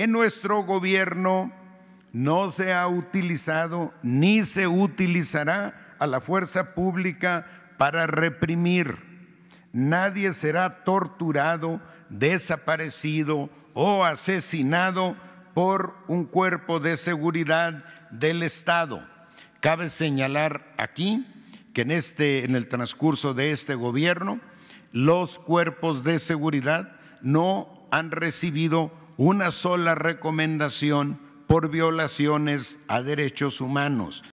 en nuestro gobierno no se ha utilizado ni se utilizará a la fuerza pública para reprimir. Nadie será torturado, desaparecido o asesinado por un cuerpo de seguridad del Estado. Cabe señalar aquí que en, este, en el transcurso de este gobierno los cuerpos de seguridad no han recibido una sola recomendación por violaciones a derechos humanos